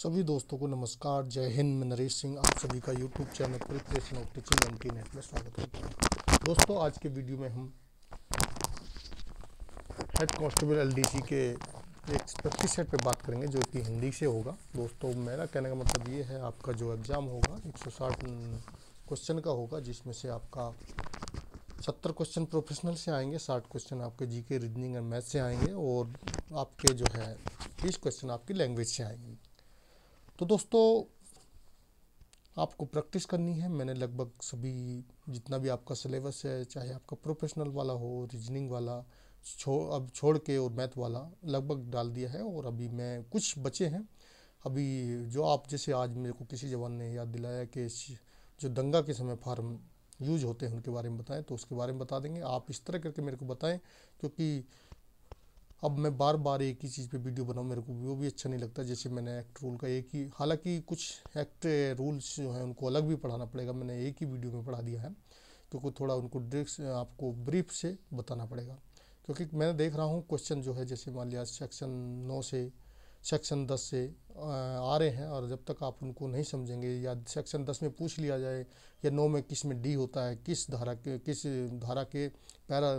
सभी दोस्तों को नमस्कार जय हिंद मैं नरेश सिंह आप सभी का YouTube channel preparation of teaching M T NET में स्वागत करता हूँ दोस्तों आज के वीडियो में हम हेड कांस्टेबल एलडीसी के एक प्रैक्टिस सेट पर बात करेंगे जो कि हिंदी से होगा दोस्तों मेरा कहने का मतलब ये है आपका जो एग्ज़ाम होगा एक क्वेश्चन का होगा जिसमें से आपका सत्तर क्वेश्चन प्रोफेशनल से आएंगे साठ क्वेश्चन आपके जी के रीजनिंग एंड मैथ से आएंगे और आपके जो है बीस क्वेश्चन आपकी लैंग्वेज से आएंगे तो दोस्तों आपको प्रैक्टिस करनी है मैंने लगभग सभी जितना भी आपका सिलेबस है चाहे आपका प्रोफेशनल वाला हो रीजनिंग वाला छो अब छोड़ के और मैथ वाला लगभग डाल दिया है और अभी मैं कुछ बचे हैं अभी जो आप जैसे आज मेरे को किसी जवान ने याद दिलाया कि जो दंगा के समय फार्म यूज होते हैं उनके बारे में बताएं तो उसके बारे में बता देंगे आप इस तरह करके मेरे को बताएं क्योंकि अब मैं बार बार एक ही चीज़ पे वीडियो बनाऊँ मेरे को वो भी अच्छा नहीं लगता जैसे मैंने एक्ट रूल का एक ही हालांकि कुछ एक्ट रूल्स जो हैं उनको अलग भी पढ़ाना पड़ेगा मैंने एक ही वीडियो में पढ़ा दिया है तो थोड़ा उनको ड्रिक्स आपको ब्रीफ से बताना पड़ेगा क्योंकि मैं देख रहा हूँ क्वेश्चन जो है जैसे मान लिया सेक्शन नौ से सेक्शन दस से आ रहे हैं और जब तक आप उनको नहीं समझेंगे या सेक्शन दस में पूछ लिया जाए या नौ में किस में डी होता है किस धारा के किस धारा के पैरा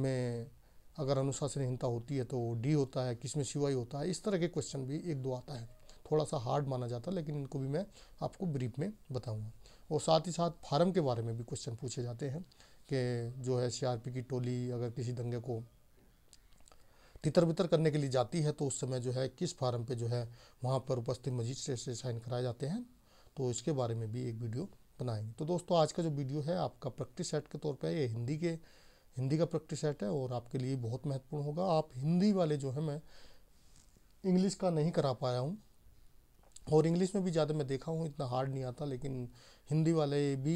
में अगर अनुशासनहीनता होती है तो डी होता है किसमें शिवाई होता है इस तरह के क्वेश्चन भी एक दो आता है थोड़ा सा हार्ड माना जाता है लेकिन इनको भी मैं आपको ब्रीफ में बताऊंगा और साथ ही साथ फार्म के बारे में भी क्वेश्चन पूछे जाते हैं कि जो है सी की टोली अगर किसी दंगे को तितर बितर करने के लिए जाती है तो उस समय जो है किस फार्म पे जो है वहाँ पर उपस्थित मजिस्ट्रेट से साइन कराए जाते हैं तो इसके बारे में भी एक वीडियो बनाएंगे तो दोस्तों आज का जो वीडियो है आपका प्रैक्टिस सेट के तौर पर ये हिंदी के हिंदी का प्रैक्टिस सेट है और आपके लिए बहुत महत्वपूर्ण होगा आप हिंदी वाले जो है मैं इंग्लिश का नहीं करा पाया हूँ और इंग्लिश में भी ज़्यादा मैं देखा हूँ इतना हार्ड नहीं आता लेकिन हिंदी वाले भी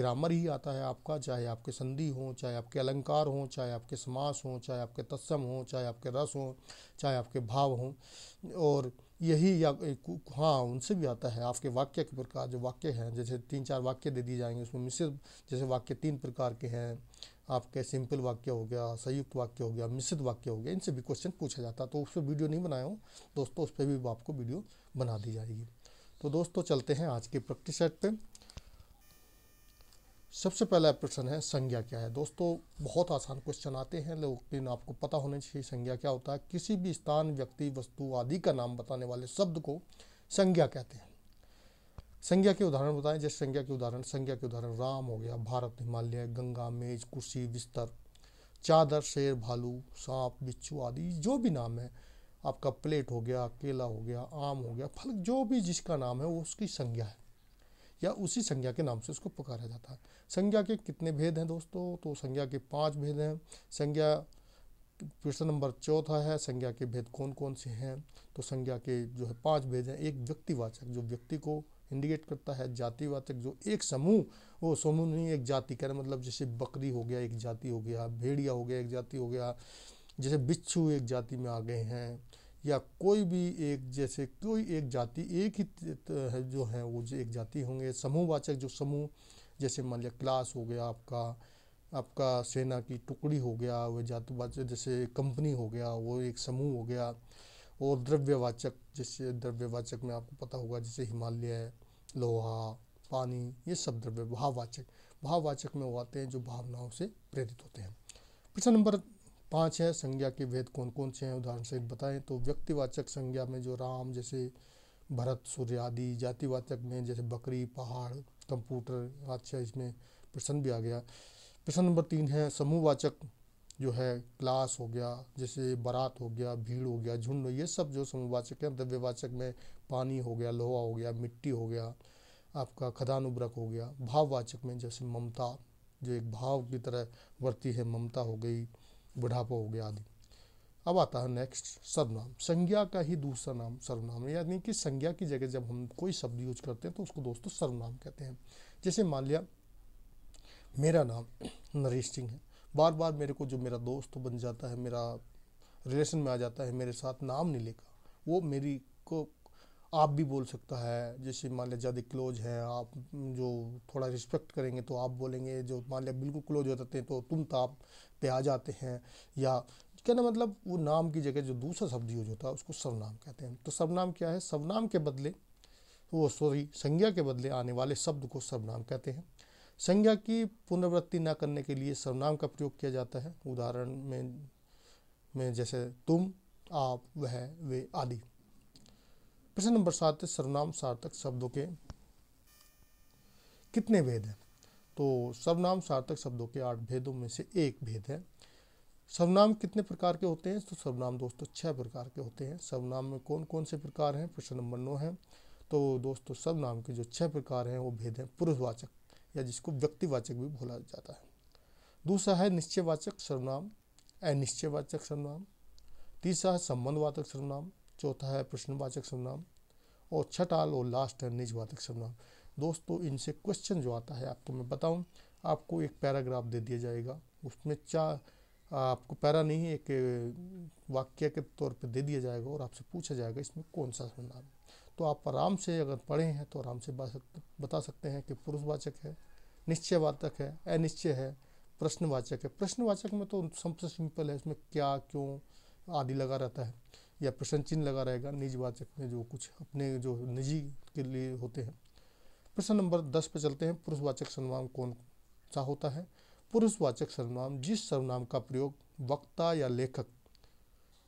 ग्रामर ही आता है आपका चाहे आपके संधि हों चाहे आपके अलंकार हों चाहे आपके समास हों चाहे आपके तत्सम हों चाहे आपके रस हों चाहे आपके भाव हों और यही या हाँ उनसे भी आता है आपके वाक्य के प्रकार जो वाक्य हैं जैसे तीन चार वाक्य दे दिए जाएंगे उसमें मिश्रित जैसे वाक्य तीन प्रकार के हैं आपके सिंपल वाक्य हो गया संयुक्त वाक्य हो गया मिश्रित वाक्य हो गया इनसे भी क्वेश्चन पूछा जाता तो उस पर वीडियो नहीं बनाया हूँ दोस्तों उस पर भी आपको वीडियो बना दी जाएगी तो दोस्तों चलते हैं आज के प्रैक्टिस सेट पे सबसे पहला प्रश्न है संज्ञा क्या है दोस्तों बहुत आसान क्वेश्चन आते हैं लेकिन आपको पता होना चाहिए संज्ञा क्या होता है किसी भी स्थान व्यक्ति वस्तु आदि का नाम बताने वाले शब्द को संज्ञा कहते हैं संज्ञा के उदाहरण बताएं जैसे संज्ञा के उदाहरण संज्ञा के उदाहरण राम हो गया भारत हिमालय गंगा मेज कुर्सी बिस्तर चादर शेर भालू सांप बिच्छू आदि जो भी नाम है आपका प्लेट हो गया केला हो गया आम हो गया फल जो भी जिसका नाम है वो उसकी संज्ञा है या उसी संज्ञा के नाम से उसको पुकारा जाता है संज्ञा के कितने भेद हैं दोस्तों तो संज्ञा के पांच भेद हैं संज्ञा प्रश्न नंबर चौथा है संज्ञा के भेद कौन कौन से हैं तो संज्ञा के जो है पांच भेद हैं एक व्यक्तिवाचक जो व्यक्ति को इंडिकेट करता है जातिवाचक जो एक समूह वो समूह नहीं एक जाति कह रहे मतलब जैसे बकरी हो गया एक जाति हो गया भेड़िया हो गया एक जाति हो गया जैसे बिच्छू एक जाति में आ गए हैं या कोई भी एक जैसे कोई एक जाति एक ही है जो है वो जो एक जाति होंगे समूहवाचक जो समूह जैसे मान लिया क्लास हो गया आपका आपका सेना की टुकड़ी हो गया वह जातिवाचक जैसे कंपनी हो गया वो एक समूह हो गया और द्रव्यवाचक जैसे द्रव्यवाचक में आपको पता होगा जैसे हिमालय लोहा पानी ये सब द्रव्य भाववाचक भाववाचक में वो आते हैं जो भावनाओं से प्रेरित होते हैं प्रश्न नंबर पाँच है संज्ञा के भेद कौन कौन से हैं उदाहरण सहित बताएं तो व्यक्तिवाचक संज्ञा में जो राम जैसे भरत सूर्य आदि जातिवाचक में जैसे बकरी पहाड़ कंप्यूटर अच्छा इसमें प्रश्न भी आ गया प्रश्न नंबर तीन है समूहवाचक जो है क्लास हो गया जैसे बारात हो गया भीड़ हो गया झुंड ये सब जो समूहवाचक है द्रव्यवाचक में पानी हो गया लोहा हो गया मिट्टी हो गया आपका खदानुब्रक हो गया भाववाचक में जैसे ममता जो एक भाव की तरह वर्ती है ममता हो गई बुढ़ापा हो गया आदि अब आता है नेक्स्ट सर्वनाम संज्ञा का ही दूसरा नाम सर्वनाम है यानी कि संज्ञा की जगह जब हम कोई शब्द यूज करते हैं तो उसको दोस्तों सर्वनाम कहते हैं जैसे मान लिया मेरा नाम नरेश सिंह है बार बार मेरे को जो मेरा दोस्त बन जाता है मेरा रिलेशन में आ जाता है मेरे साथ नाम नहीं लेगा वो मेरी को आप भी बोल सकता है जैसे मान लिया ज़्यादा क्लोज है आप जो थोड़ा रिस्पेक्ट करेंगे तो आप बोलेंगे जो मान लिया बिल्कुल क्लोज हो जाते हैं तो तुम ताप तो पे आ जाते हैं या कहना मतलब वो नाम की जगह जो दूसरा शब्द यूज होता है उसको सर्वनाम कहते हैं तो सर्वनाम क्या है सर्वनाम के बदले वो सॉरी संज्ञा के बदले आने वाले शब्द को सर्वनाम कहते हैं संज्ञा की पुनर्वृत्ति न करने के लिए सर्वनाम का प्रयोग किया जाता है उदाहरण में में जैसे तुम आप वह वे आदि प्रश्न नंबर सात सर्वनाम सार्थक शब्दों के कितने भेद हैं तो सर्वनाम सार्थक शब्दों के आठ भेदों में से एक भेद है सर्वनाम कितने प्रकार के होते हैं तो सर्वनाम दोस्तों छह प्रकार के होते हैं सर्वनाम में कौन कौन से प्रकार हैं प्रश्न नंबर नौ है तो दोस्तों सर्वनाम के जो छह प्रकार हैं वो भेद हैं पुरुषवाचक या जिसको व्यक्तिवाचक भी बोला जाता है दूसरा है निश्चयवाचक सर्वनाम अनिश्चयवाचक सर्वनाम तीसरा है संबंधवाचक सर्वनाम चौथा है प्रश्नवाचक सर्वनाम और छठाल और लास्ट है निजवाचक सर्वनाम दोस्तों इनसे क्वेश्चन जो आता है आपको मैं बताऊँ आपको एक पैराग्राफ दे दिया जाएगा उसमें चार आपको पैरा नहीं एक वाक्य के तौर पर दे दिया जाएगा और आपसे पूछा जाएगा इसमें कौन सा सर्वनाम तो आप आराम से अगर पढ़े हैं तो आराम से बता सकते हैं कि पुरुषवाचक है निश्चयवाचक है अनिश्चय है प्रश्नवाचक है प्रश्नवाचक में तो सबसे सिंपल है इसमें क्या क्यों आदि लगा रहता है या प्रश्न चिन्ह लगा रहेगा निजवाचक में जो कुछ अपने जो निजी के लिए होते हैं प्रश्न नंबर दस पर चलते हैं पुरुषवाचक सर्वनाम कौन सा होता है पुरुषवाचक सर्वनाम जिस सर्वनाम का प्रयोग वक्ता या लेखक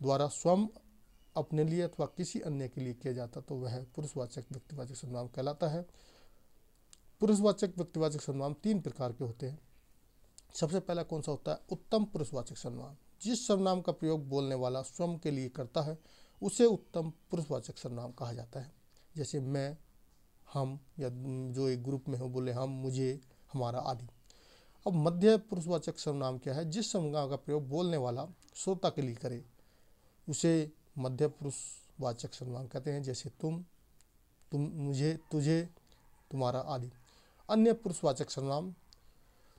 द्वारा स्वयं अपने लिए अथवा किसी अन्य के लिए किया जाता तो वह पुरुषवाचक व्यक्तिवाचक सर्वनाम कहलाता है पुरुषवाचक व्यक्तिवाचक सर्वनाम तीन प्रकार के होते हैं सबसे पहला कौन सा होता है उत्तम पुरुषवाचक सर्वनाम जिस सर्वनाम का प्रयोग बोलने वाला स्वयं के लिए करता है उसे उत्तम पुरुषवाचक सर्वनाम कहा जाता है जैसे मैं हम या जो एक ग्रुप में हो बोले हम मुझे हमारा आदि अब मध्य पुरुषवाचक सर्वनाम क्या है जिस सर्वनाम का प्रयोग बोलने वाला श्रोता के लिए करे उसे मध्य पुरुष वाचक सर्वनाम कहते हैं जैसे तुम तुम मुझे तुझे तुम्हारा आदि अन्य पुरुषवाचक सर्वनाम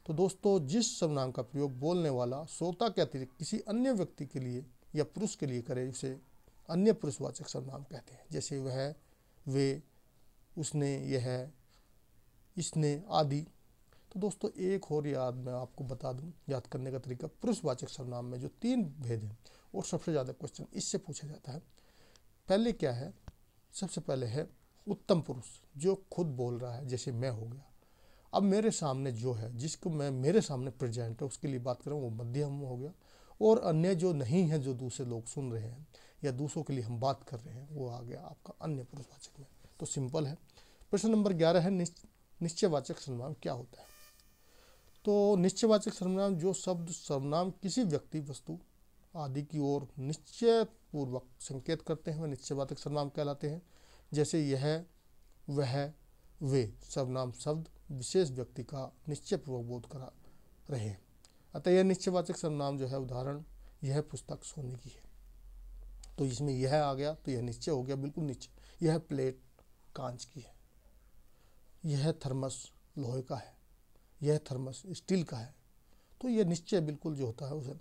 तो दोस्तों जिस सर्वनाम का प्रयोग बोलने वाला श्रोता के अतिरिक्त किसी अन्य व्यक्ति के लिए या पुरुष के लिए करे उसे अन्य पुरुषवाचक सर्वनाम कहते हैं जैसे वह वे उसने यह इसने आदि तो दोस्तों एक और याद मैं आपको बता दूं याद करने का तरीका पुरुषवाचक सर्वनाम में जो तीन भेद हैं और सबसे ज़्यादा क्वेश्चन इससे पूछा जाता है पहले क्या है सबसे पहले है उत्तम पुरुष जो खुद बोल रहा है जैसे मैं हो गया अब मेरे सामने जो है जिसको मैं मेरे सामने प्रेजेंट है उसके लिए बात करूँ वो मध्यम हो गया और अन्य जो नहीं है जो दूसरे लोग सुन रहे हैं या दूसरों के लिए हम बात कर रहे हैं वो आ गया आपका अन्य पुरुषवाचक में तो सिंपल है प्रश्न नंबर ग्यारह है निश्चयवाचक सर्वनाम क्या होता है तो निश्चयवाचक सर्वनाम जो शब्द सर्वनाम किसी व्यक्ति वस्तु आदि की ओर निश्चय पूर्वक संकेत करते हैं वह निश्चयवाचक सर्वनाम कहलाते हैं जैसे यह वह वे सर्वनाम शब्द विशेष व्यक्ति का निश्चयपूर्वक बोध करा रहे हैं अतः यह निश्चयवाचक सर्वनाम जो है उदाहरण यह पुस्तक सोने की है तो इसमें यह आ गया तो यह निश्चय हो गया बिल्कुल निश्चय यह प्लेट कांच की है यह थर्मस लोहे का है यह थर्मस स्टील का है तो यह निश्चय बिल्कुल जो होता है उसे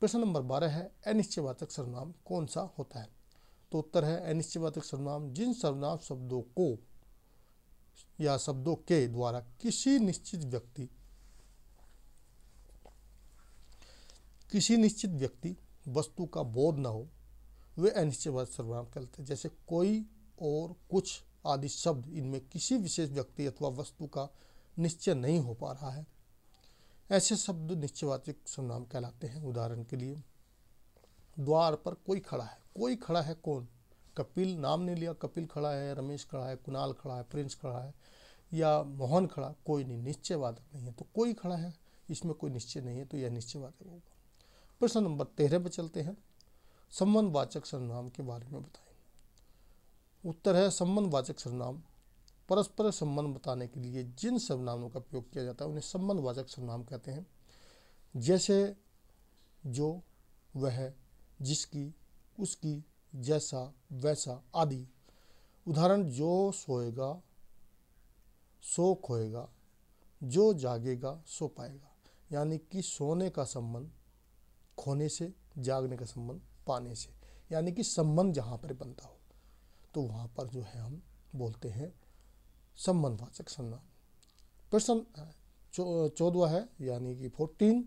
प्रश्न नंबर बारह है अनिश्चयवाचक सर्वनाम कौन सा होता है तो उत्तर है अनिश्चयवाचक सर्वनाम जिन सर्वनाम शब्दों को या शब्दों के द्वारा किसी निश्चित व्यक्ति किसी निश्चित व्यक्ति वस्तु का बोध न हो वे अनिश्चयवाचक सर्वनाम कहते हैं जैसे कोई और कुछ आदि शब्द इनमें किसी विशेष व्यक्ति अथवा वस्तु का निश्चय नहीं हो पा रहा है ऐसे शब्द निश्चयवाचक सर्वनाम कहलाते हैं उदाहरण के लिए द्वार पर कोई खड़ा है कोई खड़ा है कौन कपिल नाम ने लिया कपिल खड़ा है रमेश खड़ा है कुणाल खड़ा है प्रिंस खड़ा है या मोहन खड़ा कोई नहीं निश्चयवादक नहीं है तो कोई खड़ा है इसमें कोई निश्चय नहीं है तो यह निश्चयवादक होगा प्रश्न नंबर तेरह पर चलते हैं संबंधवाचक सर्वनाम के बारे में बताएं उत्तर है संबंधवाचक सर्वनाम परस्पर संबंध बताने के लिए जिन सर्वनामों का प्रयोग किया जाता है उन्हें संबंधवाचक सर्वनाम कहते हैं जैसे जो वह जिसकी उसकी जैसा वैसा आदि उदाहरण जो सोएगा सो खोएगा जो जागेगा सो पाएगा यानी कि सोने का संबंध खोने से जागने का संबंध पाने से यानी कि संबंध जहाँ पर बनता हो तो वहाँ पर जो है हम बोलते हैं संबंधवाचक संज्ञा प्रश्न चौदवा है यानी कि फोर्टीन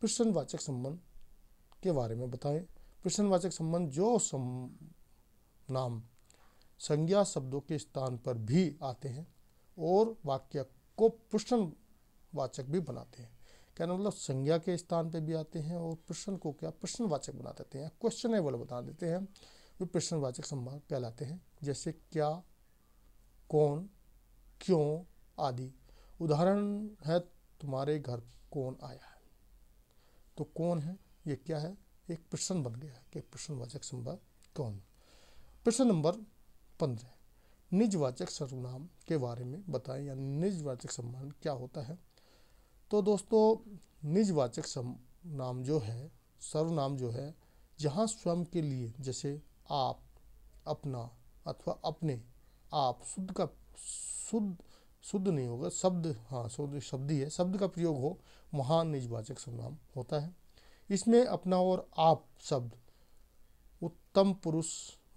प्रश्नवाचक संबंध के बारे में बताएं प्रश्नवाचक संबंध जो सम नाम संज्ञा शब्दों के स्थान पर भी आते हैं और वाक्य को प्रश्नवाचक भी बनाते हैं कहना मतलब संज्ञा के स्थान पर भी आते हैं और प्रश्न को क्या प्रश्नवाचक बना देते हैं क्वेश्चनेबल बता देते हैं वे प्रश्नवाचक संबंध कहलाते हैं जैसे क्या कौन क्यों आदि उदाहरण है तुम्हारे घर कौन आया है तो कौन है ये क्या है एक प्रश्न बन गया है कि प्रश्नवाचक संज्ञा कौन प्रश्न नंबर पंद्रह निजवाचक सर्वनाम के बारे में बताएं या निजवाचक सम्मान क्या होता है तो दोस्तों निजवाचक नाम जो है सर्वनाम जो है जहाँ स्वयं के लिए जैसे आप अपना अथवा अपने आप शुद्ध का शुद्ध शुद्ध नहीं होगा शब्द हाँ शुद्ध शब्द ही है शब्द का प्रयोग हो महान निजवाचक सर्वनाम होता है इसमें अपना और आप शब्द उत्तम पुरुष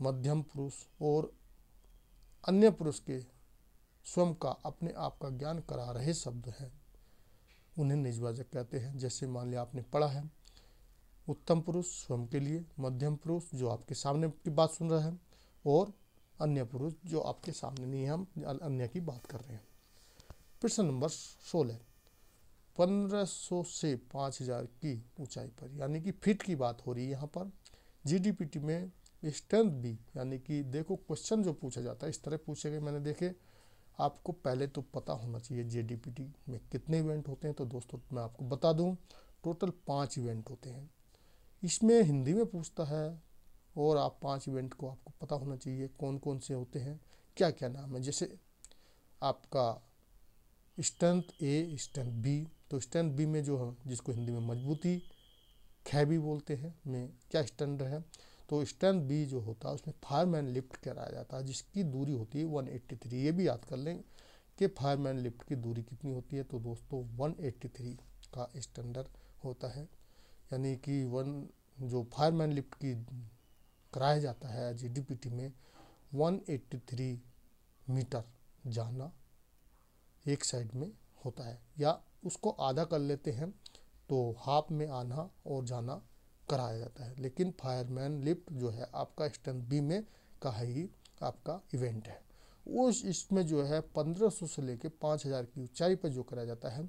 मध्यम पुरुष और अन्य पुरुष के स्वयं का अपने आप का ज्ञान करा रहे शब्द हैं उन्हें निजवाचक कहते हैं जैसे मान लिया आपने पढ़ा है उत्तम पुरुष स्वयं के लिए मध्यम पुरुष जो आपके सामने की बात सुन रहा है और अन्य पुरुष जो आपके सामने नहीं है हम अन्य की बात कर रहे हैं प्रश्न नंबर सोलह पंद्रह सौ से पाँच हज़ार की ऊंचाई पर यानी कि फिट की बात हो रही है यहाँ पर जीडीपीटी में स्ट्रेंथ भी यानी कि देखो क्वेश्चन जो पूछा जाता है इस तरह पूछे गए मैंने देखे आपको पहले तो पता होना चाहिए टी में कितने इवेंट होते हैं तो दोस्तों मैं आपको बता दूँ टोटल पाँच इवेंट होते हैं इसमें हिंदी में पूछता है और आप पांच इवेंट को आपको पता होना चाहिए कौन कौन से होते हैं क्या क्या नाम है जैसे आपका स्ट्रेंथ ए स्ट्रेंथ बी तो स्ट्रेंथ बी में जो है जिसको हिंदी में मजबूती खैबी बोलते हैं में क्या स्टैंड है तो स्ट्रेंथ बी जो होता है उसमें फायरमैन लिफ्ट कराया जाता है जिसकी दूरी होती है 183 ये भी याद कर लें कि फायरमैन लिफ्ट की दूरी कितनी होती है तो दोस्तों 183 का स्टैंडर्ड होता है यानी कि वन जो फायरमैन लिफ्ट की कराया जाता है डी पी टी में वन एट्टी थ्री मीटर जाना एक साइड में होता है या उसको आधा कर लेते हैं तो हाफ में आना और जाना कराया जाता है लेकिन फायरमैन लिफ्ट जो है आपका स्टैंड बी में का है ही आपका इवेंट है उस इसमें जो है 1500 से लेकर 5000 की ऊंचाई पर जो कराया जाता है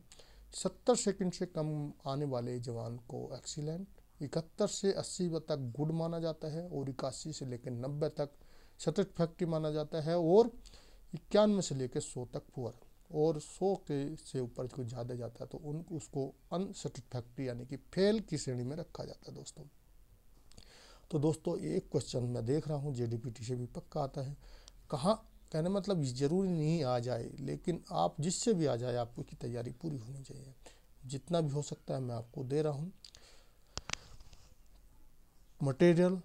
सत्तर सेकंड से कम आने वाले जवान को एक्सीलेंट इकहत्तर से अस्सी तक गुड़ माना जाता है और इक्यासी से लेकर नब्बे तक सतत फैक्ट्री माना जाता है और इक्यानवे से लेकर सौ तक पुअर और सौ के से ऊपर कुछ ज़्यादा जाता है तो उन उसको अनसेटिस्फैक्ट्री यानी कि फेल की श्रेणी में रखा जाता है दोस्तों तो दोस्तों एक क्वेश्चन मैं देख रहा हूँ टी से भी पक्का आता है कहाँ कहने मतलब ज़रूरी नहीं आ जाए लेकिन आप जिससे भी आ जाए आपको तैयारी पूरी होनी चाहिए जितना भी हो सकता है मैं आपको दे रहा हूँ मटेरियल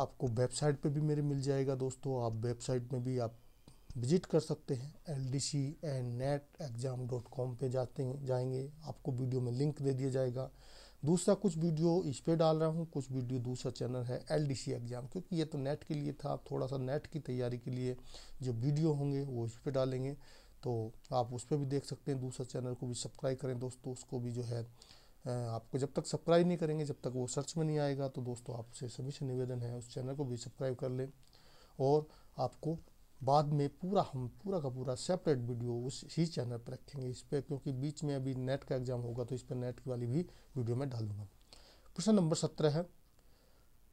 आपको वेबसाइट पे भी मेरे मिल जाएगा दोस्तों आप वेबसाइट में भी आप विजिट कर सकते हैं L D C and NET exam dot com पर जाते हैं जाएंगे आपको वीडियो में लिंक दे दिया जाएगा दूसरा कुछ वीडियो इस पर डाल रहा हूँ कुछ वीडियो दूसरा चैनल है एल डी सी एग्ज़ाम क्योंकि ये तो नेट के लिए था थोड़ा सा नेट की तैयारी के लिए जो वीडियो होंगे वो इस पर डालेंगे तो आप उस पर भी देख सकते हैं दूसरा चैनल को भी सब्सक्राइब करें दोस्तों उसको भी जो है आपको जब तक सब्सक्राइब नहीं करेंगे जब तक वो सर्च में नहीं आएगा तो दोस्तों आपसे सभी से निवेदन है उस चैनल को भी सब्सक्राइब कर लें और आपको बाद में पूरा हम पूरा का पूरा सेपरेट वीडियो उस ही चैनल पर रखेंगे इस पर क्योंकि बीच में अभी नेट का एग्ज़ाम होगा तो इस पर नेट की वाली भी वीडियो में डालूंगा प्रश्न नंबर सत्रह है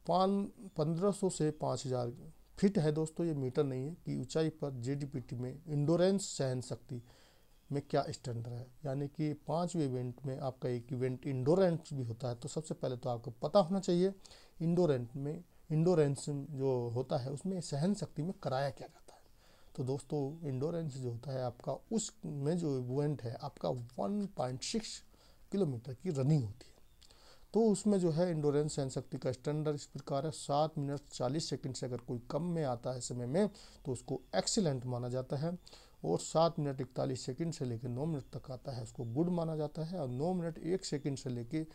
पान पंद्रह सौ से पाँच हज़ार फिट है दोस्तों ये मीटर नहीं है कि ऊंचाई पर टी में इंडोरेंस सहन शक्ति में क्या स्टैंडर्ड है यानी कि पांचवें इवेंट में आपका एक इवेंट इंडोरेंस भी होता है तो सबसे पहले तो आपको पता होना चाहिए इंडोरेंट में इंडोरेंस जो होता है उसमें सहन शक्ति में कराया क्या जाता है तो दोस्तों इंडोरेंस जो होता है आपका उस में जो इवेंट है आपका 1.6 किलोमीटर की रनिंग होती है तो उसमें जो है इंडोरेंस सहन शक्ति का स्टैंडर्ड इस प्रकार है सात मिनट चालीस सेकंड से अगर कोई कम में आता है समय में तो उसको एक्सीलेंट माना जाता है और सात मिनट इकतालीस सेकंड से लेकर नौ मिनट तक आता है उसको गुड माना जाता है और नौ मिनट एक सेकंड से लेकर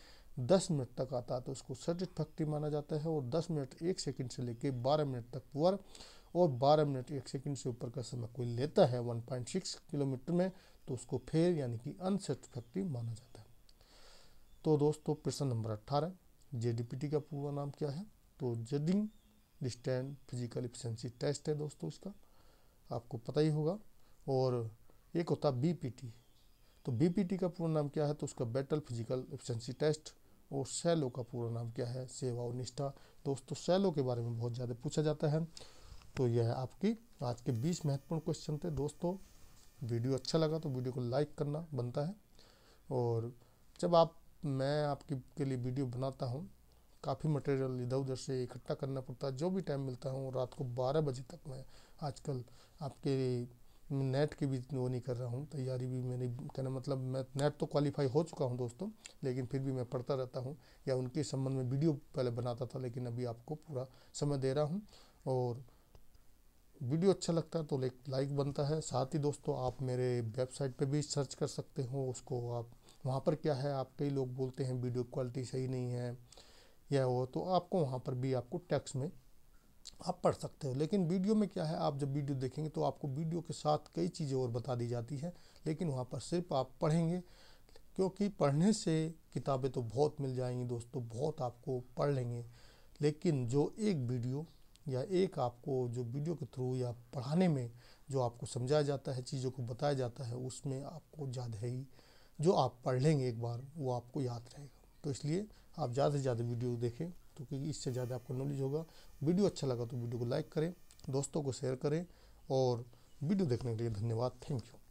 दस मिनट तक आता है तो उसको सेटिस्फैक्ट्री माना जाता है और दस मिनट एक सेकंड से लेकर बारह मिनट तक पुअर और बारह मिनट एक सेकंड से ऊपर का समय कोई लेता है वन पॉइंट सिक्स किलोमीटर में तो उसको फेल यानी कि अनसेटिस्फैक्ट्री माना जाता है तो दोस्तों प्रश्न नंबर अट्ठारह जे का पूरा नाम क्या है तो जेडिंग डिस्टेंट फिजिकल इफिशेंसी टेस्ट है दोस्तों इसका आपको पता ही होगा और एक होता बी पी टी तो बी पी टी का पूरा नाम क्या है तो उसका बैटल फिजिकल एफिशेंसी टेस्ट और सेलो का पूरा नाम क्या है सेवा और निष्ठा दोस्तों सेलो के बारे में बहुत ज़्यादा पूछा जाता है तो यह है आपकी आज के बीस महत्वपूर्ण क्वेश्चन थे दोस्तों वीडियो अच्छा लगा तो वीडियो को लाइक करना बनता है और जब आप मैं आपके के लिए वीडियो बनाता हूँ काफ़ी मटेरियल इधर उधर से इकट्ठा करना पड़ता है जो भी टाइम मिलता है रात को बारह बजे तक मैं आजकल आपके नेट की भी वो नहीं कर रहा हूँ तैयारी भी मैंने कहना मतलब मैं नेट तो क्वालिफाई हो चुका हूँ दोस्तों लेकिन फिर भी मैं पढ़ता रहता हूँ या उनके संबंध में वीडियो पहले बनाता था लेकिन अभी आपको पूरा समय दे रहा हूँ और वीडियो अच्छा लगता है तो लाइक बनता है साथ ही दोस्तों आप मेरे वेबसाइट पर भी सर्च कर सकते हो उसको आप वहाँ पर क्या है आप कई लोग बोलते हैं वीडियो क्वालिटी सही नहीं है या वो तो आपको वहाँ पर भी आपको टैक्स में आप पढ़ सकते हो लेकिन वीडियो में क्या है आप जब वीडियो देखेंगे तो आपको वीडियो के साथ कई चीज़ें और बता दी जाती हैं लेकिन वहाँ पर सिर्फ आप पढ़ेंगे क्योंकि पढ़ने से किताबें तो बहुत मिल जाएंगी दोस्तों तो बहुत आपको पढ़ लेंगे लेकिन जो एक वीडियो या एक आपको जो वीडियो के थ्रू या पढ़ाने में जो आपको समझाया जाता है चीज़ों को बताया जाता है उसमें आपको ज़्यादा ही जो आप पढ़ लेंगे एक बार वो आपको याद रहेगा तो इसलिए आप ज़्यादा से ज़्यादा वीडियो देखें तो क्योंकि इससे ज़्यादा आपको नॉलेज होगा वीडियो अच्छा लगा तो वीडियो को लाइक करें दोस्तों को शेयर करें और वीडियो देखने के लिए धन्यवाद थैंक यू